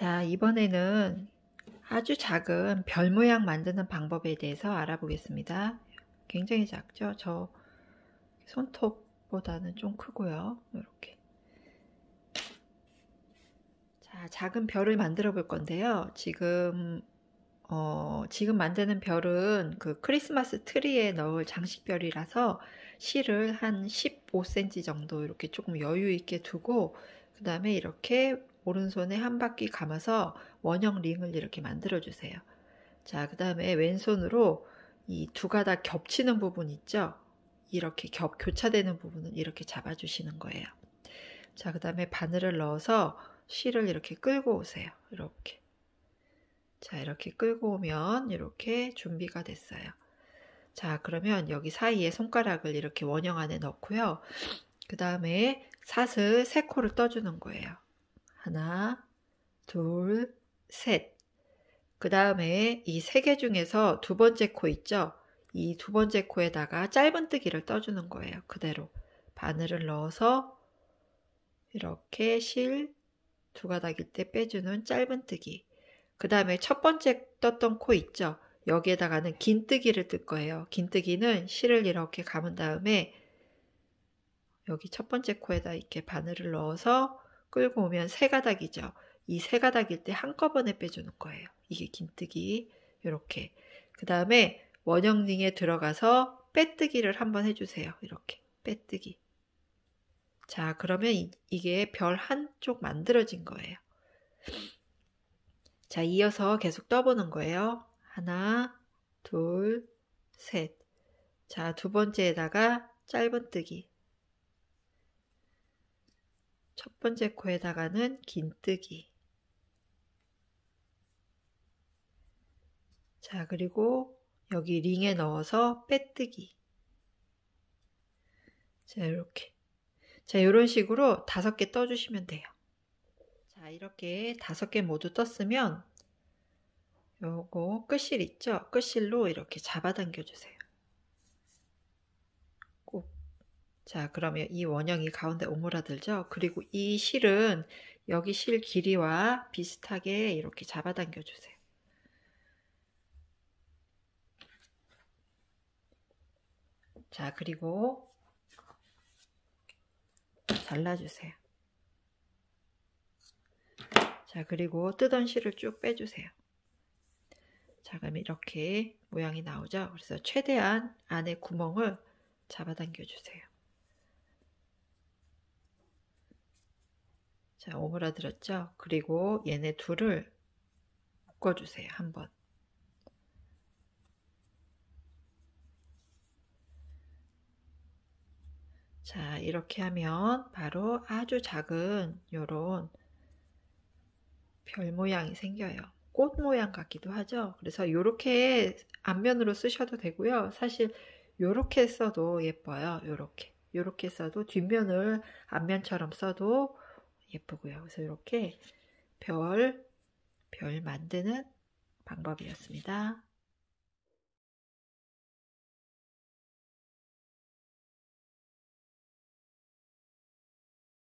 자, 이번에는 아주 작은 별 모양 만드는 방법에 대해서 알아보겠습니다. 굉장히 작죠? 저 손톱보다는 좀 크고요. 이렇게. 자, 작은 별을 만들어 볼 건데요. 지금 어, 지금 만드는 별은 그 크리스마스 트리에 넣을 장식별이라서 실을 한 15cm 정도 이렇게 조금 여유 있게 두고 그 다음에 이렇게 오른손에 한 바퀴 감아서 원형 링을 이렇게 만들어 주세요. 자, 그 다음에 왼손으로 이 두 가닥 겹치는 부분 있죠? 이렇게 겹, 교차되는 부분은 이렇게 잡아주시는 거예요. 자, 그 다음에 바늘을 넣어서 실을 이렇게 끌고 오세요. 이렇게. 자, 이렇게 끌고 오면 이렇게 준비가 됐어요. 자, 그러면 여기 사이에 손가락을 이렇게 원형 안에 넣고요. 그 다음에 사슬 세 코를 떠주는 거예요. 하나, 둘, 셋. 그 다음에 이 세 개 중에서 두 번째 코 있죠? 이 두 번째 코에다가 짧은뜨기를 떠주는 거예요. 그대로. 바늘을 넣어서 이렇게 실 두 가닥일 때 빼주는 짧은뜨기. 그 다음에 첫 번째 떴던 코 있죠? 여기에다가는 긴뜨기를 뜰 거예요. 긴뜨기는 실을 이렇게 감은 다음에 여기 첫 번째 코에다 이렇게 바늘을 넣어서 끌고 오면 세 가닥이죠. 이 세 가닥일 때 한꺼번에 빼주는 거예요. 이게 긴뜨기 이렇게. 그 다음에 원형링에 들어가서 빼뜨기를 한번 해주세요. 이렇게 빼뜨기. 자 그러면 이, 이게 별 한쪽 만들어진 거예요. 자 이어서 계속 떠보는 거예요. 하나, 둘, 셋. 자두 번째에다가 짧은뜨기. 첫 번째 코에다가는 긴뜨기 자 그리고 여기 링에 넣어서 빼뜨기 자 이렇게 자 이런 식으로 다섯 개 떠주시면 돼요 자 이렇게 다섯 개 모두 떴으면 요거 끝실 있죠 끝실로 이렇게 잡아당겨 주세요 자, 그러면 이 원형이 가운데 오므라들죠? 그리고 이 실은 여기 실 길이와 비슷하게 이렇게 잡아당겨 주세요. 자, 그리고 잘라주세요. 자, 그리고 뜨던 실을 쭉 빼주세요. 자, 그럼 이렇게 모양이 나오죠? 그래서 최대한 안에 구멍을 잡아당겨 주세요. 자, 오므라들었죠? 그리고 얘네 둘을 묶어주세요. 한번. 자, 이렇게 하면 바로 아주 작은 요런 별 모양이 생겨요. 꽃 모양 같기도 하죠. 그래서 요렇게 앞면으로 쓰셔도 되고요. 사실 요렇게 써도 예뻐요. 요렇게. 요렇게 써도 뒷면을 앞면처럼 써도 예쁘고요. 그래서 이렇게 별, 별 만드는 방법이었습니다.